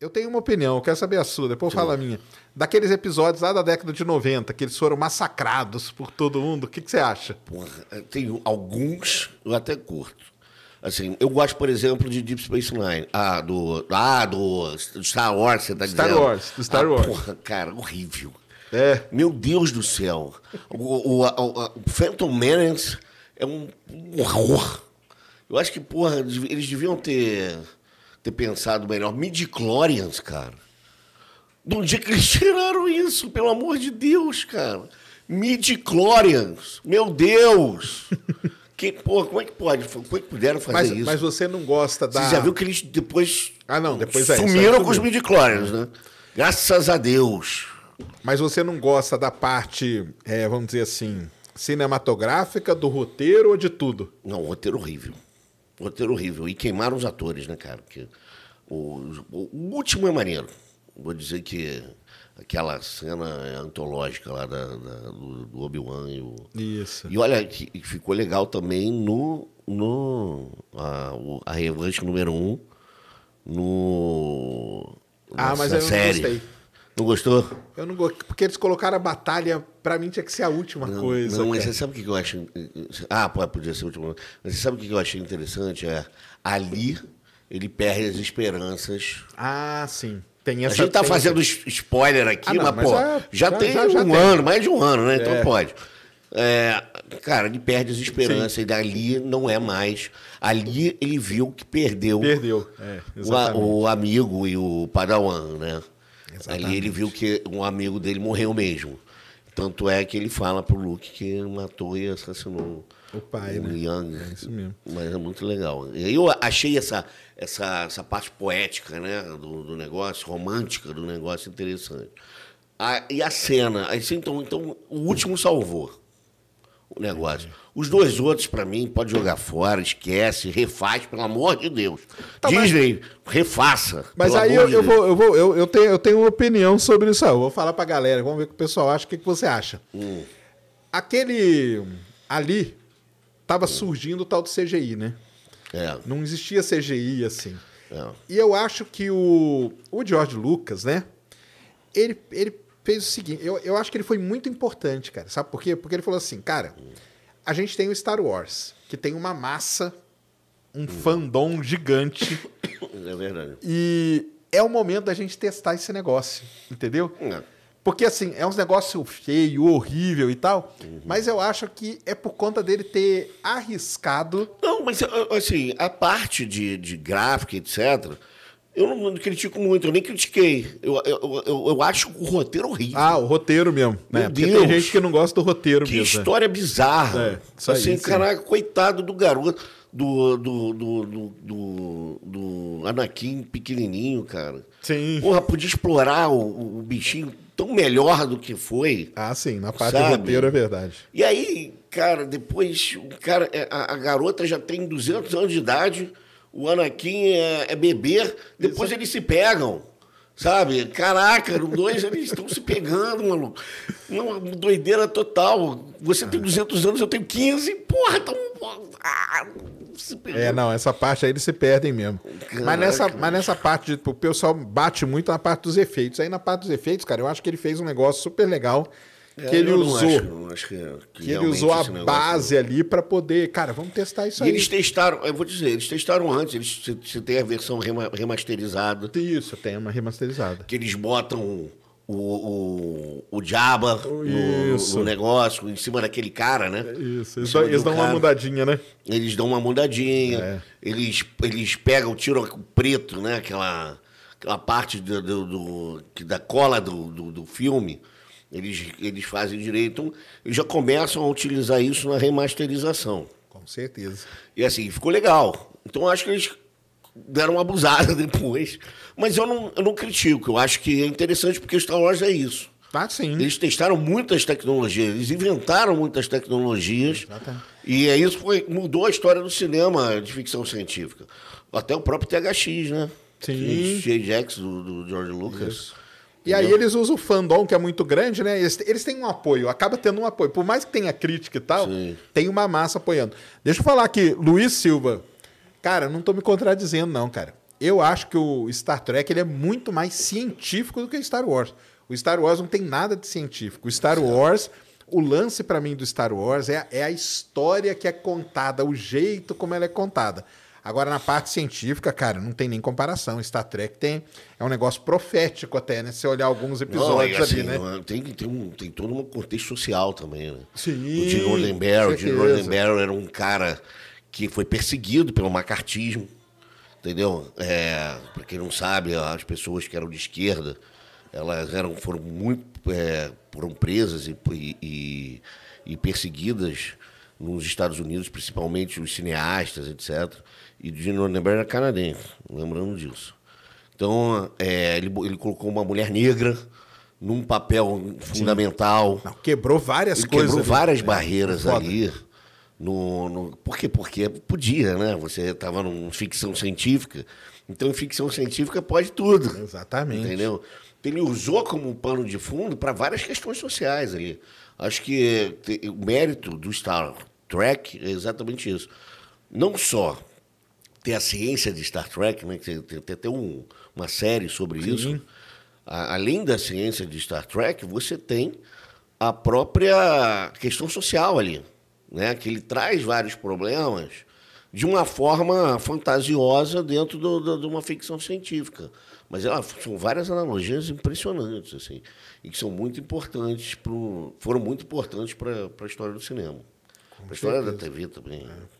Eu tenho uma opinião, eu quero saber a sua, depois fala a minha. Daqueles episódios lá da década de 90, que eles foram massacrados por todo mundo, o que, que você acha? Porra, eh, tem alguns, eu até curto. Assim, eu gosto, por exemplo, de Deep Space Nine. Ah, do, ah, do Star Wars, você tá Star Wars, do Star ah, Wars. Porra, cara, horrível. É. Meu Deus do céu. O, o, o, o Phantom Menace é um horror. Eu acho que, porra, eles deviam ter ter pensado melhor. Midichlorians, cara. De onde é que eles tiraram isso? Pelo amor de Deus, cara. Midichlorians. Meu Deus. Que, pô, como é que pode? Como é que puderam fazer mas, isso? Mas você não gosta da... Você já viu que eles depois... Ah, não. Depois é, Sumiram é com os midichlorians, né? Graças a Deus. Mas você não gosta da parte, é, vamos dizer assim, cinematográfica, do roteiro ou de tudo? Não, roteiro horrível roteiro horrível. E queimaram os atores, né, cara? Que o, o último é maneiro. Vou dizer que aquela cena antológica lá da, da do, do Obi-Wan. E o... Isso. E olha, que ficou legal também no. no a, a revanche número um no. Ah, mas eu série. não gostei. Não gostou? Eu não gostei. Porque eles colocaram a batalha, pra mim tinha que ser a última não, coisa. Não, mas cara. você sabe o que eu acho. Ah, podia ser a última. Mas você sabe o que eu achei interessante? É ali ele perde as esperanças. Ah, sim. Tem essa a gente tá tem... fazendo spoiler aqui, ah, não, mas, mas, pô, já, já, já tem já, um tem. ano, mais de um ano, né? Então é. Então pode. É, cara, ele perde as esperanças, Sim. e dali não é mais. Ali ele viu que perdeu, perdeu. É, o, o, amigo e o padawan, né? Exatamente. Ali ele viu que um amigo dele morreu mesmo. Tanto é que ele fala pro Luke que matou e assassinou o pai, o né? Young. É isso mesmo. Mas é muito legal. Eu achei essa, essa, essa parte poética né, do, do negócio, romântica do negócio interessante. A, ah, e a cena. Assim, então, então, o último salvou o negócio. Os dois outros, para mim, pode jogar fora, esquece, refaz, pelo amor de Deus. Tá, Disney, mas... refaça. Mas aí eu, eu vou, eu, vou eu, eu, tenho, eu tenho uma opinião sobre isso aí. Eu vou falar pra galera, vamos ver o que o pessoal acha, o que, que você acha. Hum. Aquele ali tava hum. surgindo o tal do CGI, né? É. Não existia CGI assim. É. E eu acho que o, o George Lucas, né? Ele, ele fez o seguinte: eu, eu acho que ele foi muito importante, cara. Sabe por quê? Porque ele falou assim, cara, a gente tem o Star Wars, que tem uma massa, um hum. fandom gigante. É verdade. E é o momento da gente testar esse negócio, entendeu? É. Porque, assim, é um negócio feio, horrível e tal, uhum. mas eu acho que é por conta dele ter arriscado. Não, mas, assim, a parte de, de gráfico, etc., eu não, critico muito, eu nem critiquei. Eu, eu, eu, eu, acho o roteiro horrível. Ah, o roteiro mesmo. Né? Meu né? Deus. tem gente que não gosta do roteiro que mesmo. Que né? história bizarra. É, isso assim, caraca, coitado do garoto, do, do, do, do, do, do Anakin pequenininho, cara. Sim. Porra, podia explorar o, o, bichinho tão melhor do que foi. Ah, sim, na parte sabe? do roteiro é verdade. E aí, cara, depois, o cara, é, a, a garota já tem 200 anos de idade o Anakin é, é depois eles se pegam. Sabe? Caraca, os dois eles estão se pegando, maluco. Uma doideira total. Você tem 200 anos, eu tenho 15. Porra, então Ah, se é, não, essa parte aí eles se perdem mesmo. Mas nessa, mas nessa parte, o pessoal bate muito na parte dos efeitos. Aí na parte dos efeitos, cara, eu acho que ele fez um negócio super legal que ele é, usou. É, que, ele usou a base não. ali para poder. Cara, vamos testar isso e aí. Eles testaram, eu vou dizer, eles testaram antes. Eles, se, se tem a versão remasterizada. Isso, tem uma remasterizada. Que eles botam o, o, o Jabba no, no, negócio, em cima daquele cara, né? Isso, eles, eles dão cara. uma mudadinha, né? Eles dão uma mudadinha, é. eles, eles pegam, tiram o preto, né? Aquela, aquela parte do, do, do da cola do, do, do filme eles, eles fazem direito. Então, eles já começam a utilizar isso na remasterização. Com certeza. E assim, ficou legal. Então acho que eles deram uma abusada depois. Mas eu não, eu não critico. Eu acho que é interessante porque Star Wars é isso. Ah, sim. Eles testaram muitas tecnologias, eles inventaram muitas tecnologias. e E é isso foi, mudou a história do cinema de ficção científica. Até o próprio THX, né? Sim. O THX é do, do George Lucas. Isso. E aí eles usam o fandom, que é muito grande, né? Eles, eles têm um apoio, acaba tendo um apoio. Por mais que tenha crítica e tal, Sim. tem uma massa apoiando. Deixa eu falar aqui, Luiz Silva. Cara, não tô me contradizendo, não, cara. Eu acho que o Star Trek ele é muito mais científico do que o Star Wars. O Star Wars não tem nada de científico. O Star Wars, o lance para mim do Star Wars é, é a história que é contada, o jeito como ela é contada. Agora, na parte científica, cara, não tem nem comparação. Star Trek tem. É um negócio profético até, né? Se olhar alguns episódios não, assim, ali, né? É, tem, tem, um, tem todo um contexto social também, né? Sim. O Gene Roddenberry. O Gene Roddenberry era um cara que foi perseguido pelo macartismo. Entendeu? É, para quem não sabe, as pessoas que eram de esquerda, elas eram, foram muito. É, foram presas e, e, e perseguidas nos Estados Unidos, principalmente os cineastas, etc. E de Roddenberry era canadense, lembrando disso. Então, é, ele, ele colocou uma mulher negra num papel fundamental. Não, quebrou várias ele coisas. Quebrou ali. várias barreiras ali. No, no, por quê? Porque podia, né? Você estava numa ficção científica. Então, em ficção científica pode tudo. Exatamente. Entendeu? ele usou como pano de fundo para várias questões sociais ali. Acho que o mérito do Star Trek é exatamente isso. Não só ter a ciência de Star Trek, né, ter tem até um, uma série sobre Sim. isso. A, além da ciência de Star Trek, você tem a própria questão social ali, né, que ele traz vários problemas de uma forma fantasiosa dentro do, do, de uma ficção científica. Mas ela, são várias analogias impressionantes, assim, e que são muito importantes, pro, foram muito importantes para a história do cinema. Para a história da TV também. É.